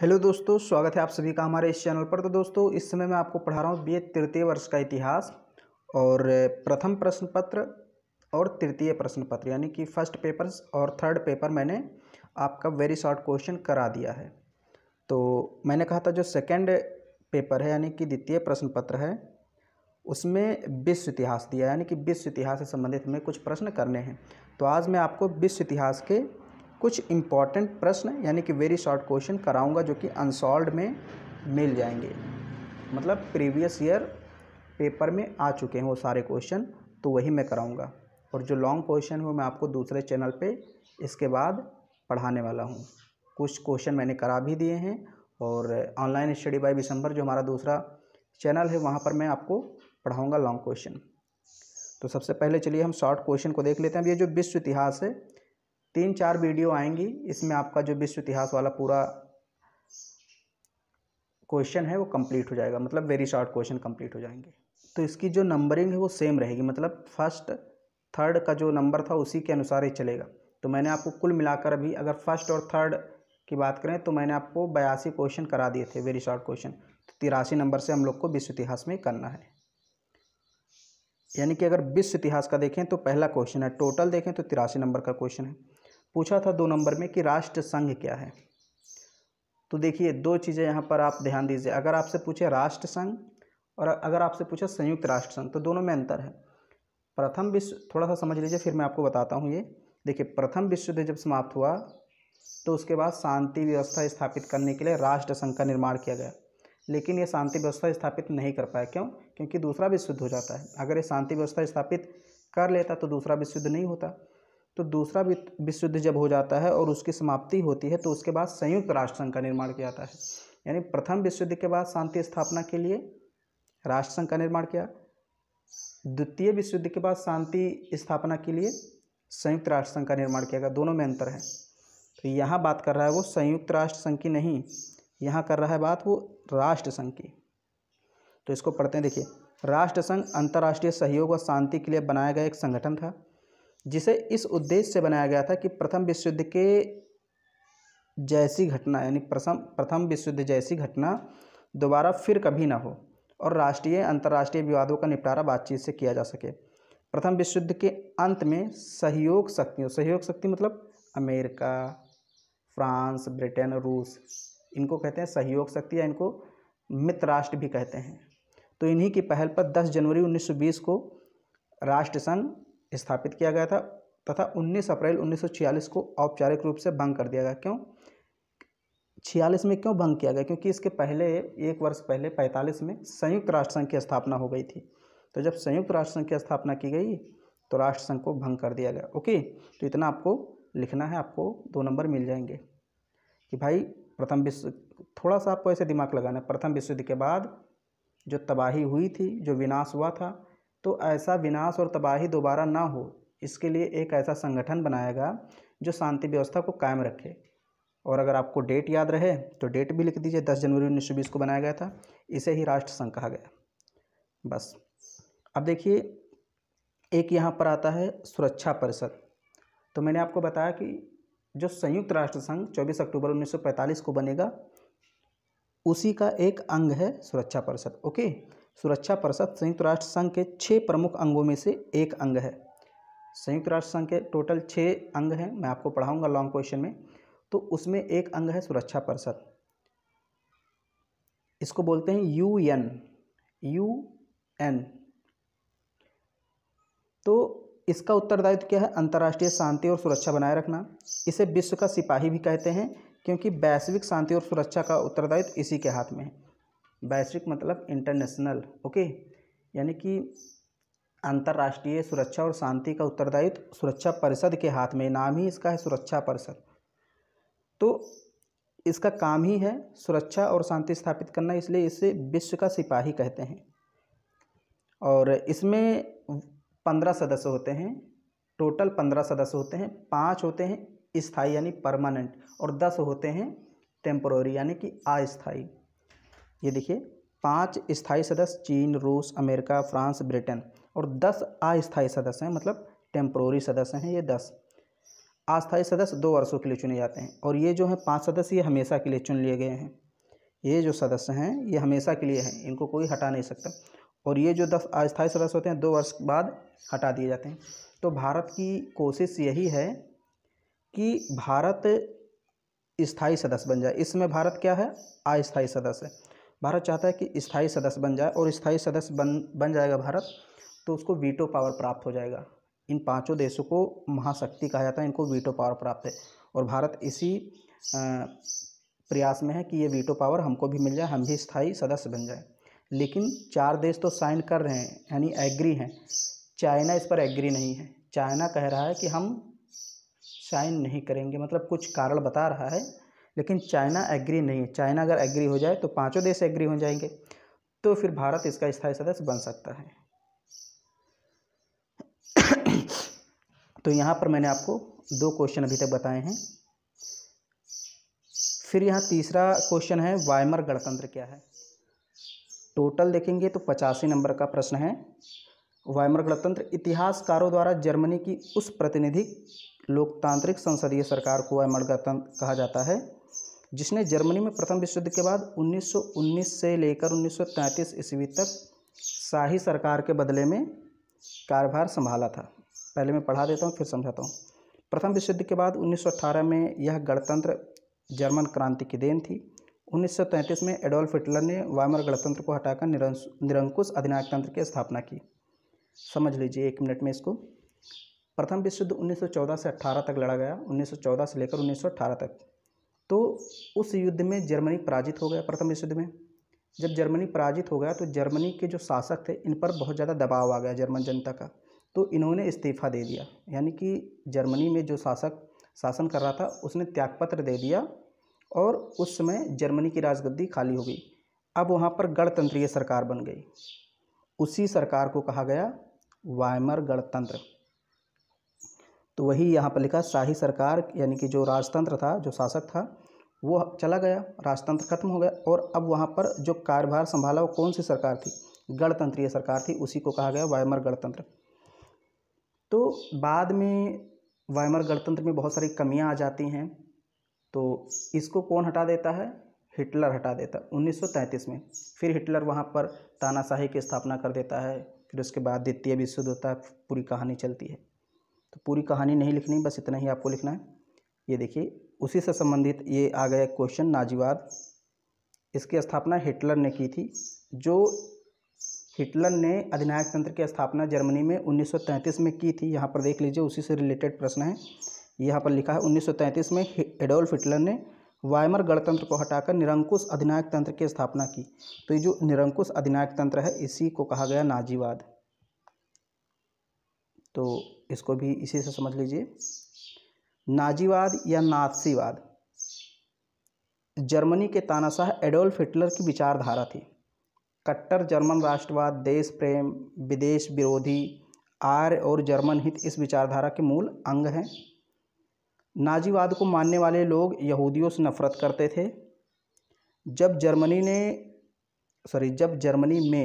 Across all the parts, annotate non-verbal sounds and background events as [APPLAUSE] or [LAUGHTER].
hello दोस्तों स्वागत है आप सभी का हमारे इस चैनल पर तो दोस्तों इस समय मैं आपको पढ़ा रहा हूँ बीए तृतीय वर्ष का इतिहास और प्रथम प्रश्न पत्र और तृतीय प्रश्न पत्र यानी कि फर्स्ट पेपर और थर्ड पेपर मैंने आपका वेरी शॉर्ट क्वेश्चन करा दिया है तो मैंने कहा था जो सेकेंड पेपर है यानी कि द्वितीय प्रश्न पत्र है उसमें विश्व इतिहास दिया यानी कि विश्व इतिहास से संबंधित हमें कुछ प्रश्न करने हैं तो आज मैं आपको विश्व इतिहास के कुछ इम्पॉर्टेंट प्रश्न यानी कि वेरी शॉर्ट क्वेश्चन कराऊंगा जो कि अनसॉल्व में मिल जाएंगे मतलब प्रीवियस ईयर पेपर में आ चुके हैं वो सारे क्वेश्चन तो वही मैं कराऊंगा और जो लॉन्ग क्वेश्चन है मैं आपको दूसरे चैनल पे इसके बाद पढ़ाने वाला हूँ कुछ क्वेश्चन मैंने करा भी दिए हैं और ऑनलाइन स्टडी बाई दिसंबर जो हमारा दूसरा चैनल है वहाँ पर मैं आपको पढ़ाऊँगा लॉन्ग क्वेश्चन तो सबसे पहले चलिए हम शॉर्ट क्वेश्चन को देख लेते हैं अब ये जो विश्व इतिहास है तीन चार वीडियो आएंगी इसमें आपका जो विश्व इतिहास वाला पूरा क्वेश्चन है वो कंप्लीट हो जाएगा मतलब वेरी शॉर्ट क्वेश्चन कंप्लीट हो जाएंगे तो इसकी जो नंबरिंग है वो सेम रहेगी मतलब फर्स्ट थर्ड का जो नंबर था उसी के अनुसार ही चलेगा तो मैंने आपको कुल मिलाकर अभी अगर फर्स्ट और थर्ड की बात करें तो मैंने आपको बयासी क्वेश्चन करा दिए थे वेरी शॉर्ट क्वेश्चन तो तिरासी नंबर से हम लोग को विश्व इतिहास में करना है यानी कि अगर विश्व इतिहास का देखें तो पहला क्वेश्चन है टोटल देखें तो तिरासी नंबर का क्वेश्चन है पूछा था दो नंबर में कि राष्ट्र संघ क्या है तो देखिए दो चीज़ें यहाँ पर आप ध्यान दीजिए अगर आपसे पूछे राष्ट्र संघ और अगर आपसे पूछे संयुक्त राष्ट्र संघ तो दोनों में अंतर है प्रथम विश्व थोड़ा सा समझ लीजिए फिर मैं आपको बताता हूँ ये देखिए प्रथम विश्व युद्ध जब समाप्त हुआ तो उसके बाद शांति व्यवस्था स्थापित करने के लिए राष्ट्र संघ का निर्माण किया गया लेकिन ये शांति व्यवस्था स्थापित नहीं कर पाया क्यों क्योंकि दूसरा विश्व युद्ध हो जाता है अगर ये शांति व्यवस्था स्थापित कर लेता तो दूसरा विश्व युद्ध नहीं होता तो दूसरा विश्व युद्ध जब हो जाता है और उसकी समाप्ति होती है तो उसके बाद संयुक्त राष्ट्र संघ का निर्माण किया जाता है यानी प्रथम विश्व युद्ध के बाद शांति स्थापना के लिए राष्ट्र संघ का निर्माण किया द्वितीय विश्व युद्ध के बाद शांति स्थापना के लिए संयुक्त राष्ट्र संघ का निर्माण किया गया दोनों में अंतर है तो यहाँ बात कर रहा है वो संयुक्त राष्ट्र संघ की नहीं यहाँ कर रहा है बात वो राष्ट्र संघ की तो इसको पढ़ते हैं देखिए राष्ट्र संघ अंतर्राष्ट्रीय सहयोग और शांति के लिए बनाया गया एक संगठन था जिसे इस उद्देश्य से बनाया गया था कि प्रथम विश्व युद्ध के जैसी घटना यानी प्रथम प्रथम विश्व युद्ध जैसी घटना दोबारा फिर कभी ना हो और राष्ट्रीय अंतर्राष्ट्रीय विवादों का निपटारा बातचीत से किया जा सके प्रथम विश्व युद्ध के अंत में सहयोग शक्तियों सहयोग शक्ति मतलब अमेरिका फ्रांस ब्रिटेन रूस इनको कहते हैं सहयोग शक्ति या इनको मित्र राष्ट्र भी कहते हैं तो इन्हीं की पहल पर 10 जनवरी 1920 को राष्ट्र संघ स्थापित किया गया था तथा 19 अप्रैल 1946 को औपचारिक रूप से भंग कर दिया गया क्यों छियालीस में क्यों भंग किया गया क्योंकि इसके पहले एक वर्ष पहले पैंतालीस में संयुक्त राष्ट्र संघ की स्थापना हो गई थी तो जब संयुक्त राष्ट्र संघ की स्थापना की गई तो राष्ट्र संघ को भंग कर दिया गया ओके तो इतना आपको लिखना है आपको दो नंबर मिल जाएंगे कि भाई प्रथम विश्व थोड़ा सा आपको ऐसे दिमाग लगाना है प्रथम विश्व युद्ध के बाद जो तबाही हुई थी जो विनाश हुआ था तो ऐसा विनाश और तबाही दोबारा ना हो इसके लिए एक ऐसा संगठन बनाएगा जो शांति व्यवस्था को कायम रखे और अगर आपको डेट याद रहे तो डेट भी लिख दीजिए दस जनवरी उन्नीस सौ बीस को बनाया गया था इसे ही राष्ट्र संघ कहा गया बस अब देखिए एक यहाँ पर आता है सुरक्षा परिषद तो मैंने आपको बताया कि जो संयुक्त राष्ट्र संघ 24 अक्टूबर 1945 को बनेगा उसी का एक अंग है सुरक्षा परिषद ओके सुरक्षा परिषद संयुक्त राष्ट्र संघ के छः प्रमुख अंगों में से एक अंग है संयुक्त राष्ट्र संघ के टोटल छः अंग हैं मैं आपको पढ़ाऊंगा लॉन्ग क्वेश्चन में तो उसमें एक अंग है सुरक्षा परिषद इसको बोलते हैं यू एन यू एन तो इसका उत्तरदायित्व क्या है अंतर्राष्ट्रीय शांति और सुरक्षा बनाए रखना इसे विश्व का सिपाही भी कहते हैं क्योंकि वैश्विक शांति और सुरक्षा का उत्तरदायित्व इसी के हाथ में है वैश्विक मतलब इंटरनेशनल ओके यानी कि अंतर्राष्ट्रीय सुरक्षा और शांति का उत्तरदायित्व सुरक्षा परिषद के हाथ में नाम ही इसका है सुरक्षा परिषद तो इसका काम ही है सुरक्षा और शांति स्थापित करना इसलिए इसे विश्व का सिपाही कहते हैं और इसमें पंद्रह सदस्य होते हैं टोटल पंद्रह सदस्य होते हैं पाँच होते हैं स्थाई यानी परमानेंट और दस होते हैं टेम्पोररी यानी कि अस्थाई ये देखिए पाँच स्थायी सदस्य चीन रूस अमेरिका फ्रांस ब्रिटेन और दस अस्थायी सदस्य हैं मतलब टेम्प्रोरी सदस्य हैं ये दस अस्थायी सदस्य दो वर्षों के लिए चुने जाते हैं और ये जो हैं पाँच सदस्य ये हमेशा के लिए चुन लिए गए हैं ये जो सदस्य हैं ये हमेशा के लिए हैं इनको कोई हटा नहीं सकता और ये जो दस अस्थायी सदस्य होते हैं दो वर्ष बाद हटा दिए जाते हैं तो भारत की कोशिश यही है कि भारत स्थायी सदस्य बन जाए इसमें भारत क्या है अस्थायी सदस्य है भारत चाहता है कि स्थायी सदस्य बन जाए और स्थायी सदस्य बन बन जाएगा भारत तो उसको वीटो पावर प्राप्त हो जाएगा इन पांचों देशों को महाशक्ति कहा जाता है इनको वीटो पावर प्राप्त है और भारत इसी प्रयास में है कि ये वीटो पावर हमको भी मिल जाए हम भी स्थायी सदस्य बन जाए लेकिन चार देश तो साइन कर रहे हैं यानी एग्री हैं चाइना इस पर एग्री नहीं है चाइना कह रहा है कि हम साइन नहीं करेंगे मतलब कुछ कारण बता रहा है लेकिन चाइना एग्री नहीं है चाइना अगर एग्री हो जाए तो पाँचों देश एग्री हो जाएंगे तो फिर भारत इसका स्थायी सदस्य बन सकता है [COUGHS] तो यहाँ पर मैंने आपको दो क्वेश्चन अभी तक बताए हैं फिर यहाँ तीसरा क्वेश्चन है वायमर गणतंत्र क्या है टोटल देखेंगे तो पचासी नंबर का प्रश्न है वायमर गणतंत्र इतिहासकारों द्वारा जर्मनी की उस प्रतिनिधि लोकतांत्रिक संसदीय सरकार को वायमर गणतंत्र कहा जाता है जिसने जर्मनी में प्रथम विश्व युद्ध के बाद 1919 से लेकर 1933 ईस्वी तक शाही सरकार के बदले में कार्यभार संभाला था पहले मैं पढ़ा देता हूँ फिर समझाता हूँ प्रथम विश्व युद्ध के बाद 1918 में यह गणतंत्र जर्मन क्रांति की देन थी 1933 में एडोल्फ हिटलर ने वामर गणतंत्र को हटाकर निरंकुश अधिनायक तंत्र की स्थापना की समझ लीजिए एक मिनट में इसको प्रथम विश्व युद्ध 1914 से 18 तक लड़ा गया 1914 से लेकर 1918 तक उस युद्ध में जर्मनी पराजित हो गया प्रथम विश्व युद्ध में जब जर्मनी पराजित हो गया तो जर्मनी के जो शासक थे इन पर बहुत ज़्यादा दबाव आ गया जर्मन जनता का तो इन्होंने इस्तीफा दे दिया यानी कि जर्मनी में जो शासक शासन कर रहा था उसने त्यागपत्र दे दिया और उस समय जर्मनी की राजगद्दी खाली हो गई अब वहाँ पर गणतंत्रीय सरकार बन गई उसी सरकार को कहा गया वायमर गणतंत्र तो वही यहाँ पर लिखा शाही सरकार यानी कि जो राजतंत्र था जो शासक था वो चला गया राजतंत्र खत्म हो गया और अब वहाँ पर जो कार्यभार संभाला वो कौन सी सरकार थी गणतंत्रीय सरकार थी उसी को कहा गया वायमर गणतंत्र तो बाद में वायमर गणतंत्र में बहुत सारी कमियाँ आ जाती हैं तो इसको कौन हटा देता है हिटलर हटा देता है 1933 में फिर हिटलर वहाँ पर तानाशाही की स्थापना कर देता है फिर उसके बाद द्वितीय विश्व होता है पूरी कहानी चलती है तो पूरी कहानी नहीं लिखनी बस इतना ही आपको लिखना है ये देखिए उसी से संबंधित ये आ गया क्वेश्चन नाजीवाद इसकी स्थापना हिटलर ने की थी जो हिटलर ने अधिनायक तंत्र की स्थापना जर्मनी में 1933 में की थी यहाँ पर देख लीजिए उसी से रिलेटेड प्रश्न है यहाँ पर लिखा है 1933 में एडोल्फ हिटलर ने वायमर गणतंत्र को हटाकर निरंकुश अधिनायक तंत्र की स्थापना की तो ये जो निरंकुश अधिनायक तंत्र है इसी को कहा गया नाजीवाद तो इसको भी इसी से समझ लीजिए नाजीवाद या नाथसीवाद जर्मनी के तानाशाह एडोल्फ हिटलर की विचारधारा थी कट्टर जर्मन राष्ट्रवाद देश प्रेम विदेश विरोधी आर्य और जर्मन हित इस विचारधारा के मूल अंग हैं नाजीवाद को मानने वाले लोग यहूदियों से नफरत करते थे जब जर्मनी ने सॉरी जब जर्मनी में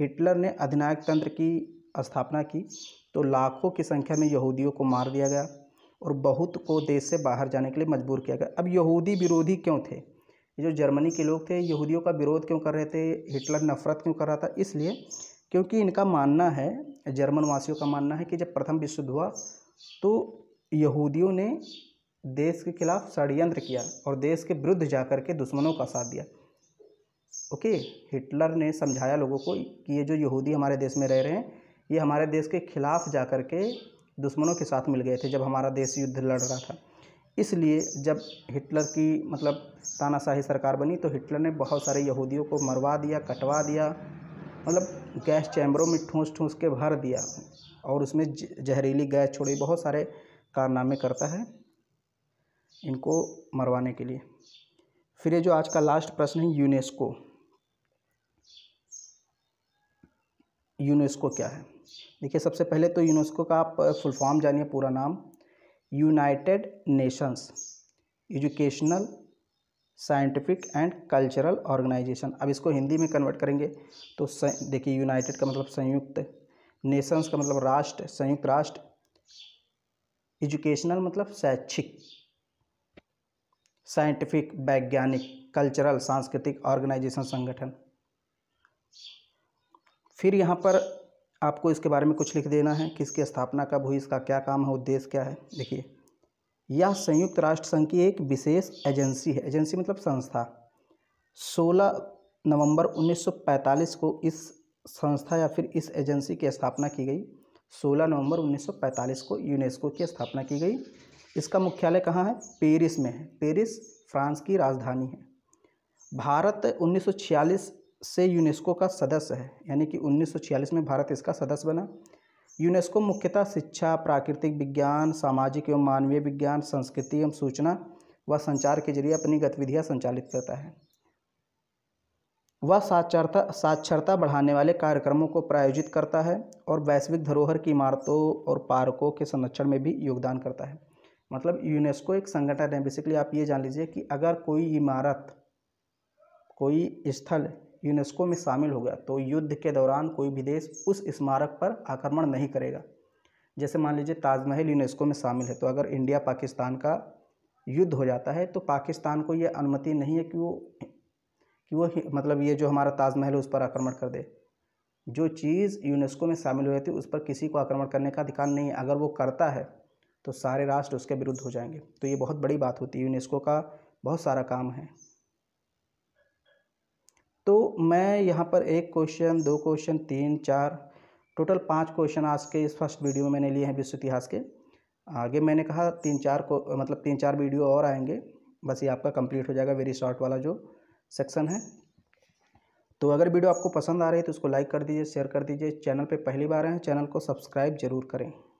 हिटलर ने अधिनायक तंत्र की स्थापना की तो लाखों की संख्या में यहूदियों को मार दिया गया और बहुत को देश से बाहर जाने के लिए मजबूर किया गया अब यहूदी विरोधी क्यों थे जो जर्मनी के लोग थे यहूदियों का विरोध क्यों कर रहे थे हिटलर नफरत क्यों कर रहा था इसलिए क्योंकि इनका मानना है जर्मन वासियों का मानना है कि जब प्रथम विश्व युद्ध हुआ तो यहूदियों ने देश के खिलाफ षडयंत्र किया और देश के विरुद्ध जाकर के दुश्मनों का साथ दिया ओके हिटलर ने समझाया लोगों को कि ये जो यहूदी हमारे देश में रह रहे हैं ये हमारे देश के खिलाफ जा कर के दुश्मनों के साथ मिल गए थे जब हमारा देश युद्ध लड़ रहा था इसलिए जब हिटलर की मतलब तानाशाही सरकार बनी तो हिटलर ने बहुत सारे यहूदियों को मरवा दिया कटवा दिया मतलब गैस चैम्बरों में ठूँस ठूँस के भर दिया और उसमें जहरीली गैस छोड़ी बहुत सारे कारनामे करता है इनको मरवाने के लिए फिर ये जो आज का लास्ट प्रश्न है यूनेस्को यूनेस्को क्या है देखिए सबसे पहले तो यूनेस्को का आप फुल फॉर्म जानिए पूरा नाम United Nations Educational Scientific and Cultural Organization अब इसको हिंदी में कन्वर्ट करेंगे तो देखिए यूनाइटेड का मतलब संयुक्त नेशंस का मतलब राष्ट्र संयुक्त राष्ट्र एजुकेशनल मतलब शैक्षिक साइंटिफिक वैज्ञानिक कल्चरल सांस्कृतिक ऑर्गेनाइजेशन संगठन फिर यहाँ पर आपको इसके बारे में कुछ लिख देना है किसकी स्थापना कब हुई इसका क्या काम है उद्देश्य क्या है देखिए यह संयुक्त राष्ट्र संघ की एक विशेष एजेंसी है एजेंसी मतलब संस्था 16 नवंबर 1945 को इस संस्था या फिर इस एजेंसी की स्थापना की गई 16 नवंबर 1945 को यूनेस्को की स्थापना की गई इसका मुख्यालय कहाँ है पेरिस में है पेरिस फ्रांस की राजधानी है भारत उन्नीस से यूनेस्को का सदस्य है यानी कि 1946 में भारत इसका सदस्य बना यूनेस्को मुख्यतः शिक्षा प्राकृतिक विज्ञान सामाजिक एवं मानवीय विज्ञान संस्कृति एवं सूचना व संचार के जरिए अपनी गतिविधियां संचालित करता है वह साक्षरता साक्षरता बढ़ाने वाले कार्यक्रमों को प्रायोजित करता है और वैश्विक धरोहर की इमारतों और पार्कों के संरक्षण में भी योगदान करता है मतलब यूनेस्को एक संगठन है बेसिकली आप ये जान लीजिए कि अगर कोई इमारत कोई स्थल यूनेस्को में शामिल हो गया तो युद्ध के दौरान कोई भी देश उस स्मारक पर आक्रमण नहीं करेगा जैसे मान लीजिए ताजमहल यूनेस्को में शामिल है तो अगर इंडिया पाकिस्तान का युद्ध हो जाता है तो पाकिस्तान को ये अनुमति नहीं है कि वो कि वो मतलब ये जो हमारा ताजमहल है उस पर आक्रमण कर दे जो चीज़ यूनेस्को में शामिल हो जाती है उस पर किसी को आक्रमण करने का अधिकार नहीं है अगर वो करता है तो सारे राष्ट्र उसके विरुद्ध हो जाएंगे तो ये बहुत बड़ी बात होती है यूनेस्को का बहुत सारा काम है तो मैं यहाँ पर एक क्वेश्चन दो क्वेश्चन तीन चार टोटल पाँच क्वेश्चन आज के इस फर्स्ट वीडियो में मैंने लिए हैं विश्व इतिहास के आगे मैंने कहा तीन चार को मतलब तीन चार वीडियो और आएंगे बस ये आपका कंप्लीट हो जाएगा वेरी शॉर्ट वाला जो सेक्शन है तो अगर वीडियो आपको पसंद आ रही है तो उसको लाइक कर दीजिए शेयर कर दीजिए चैनल पे पहली बार आए हैं चैनल को सब्सक्राइब जरूर करें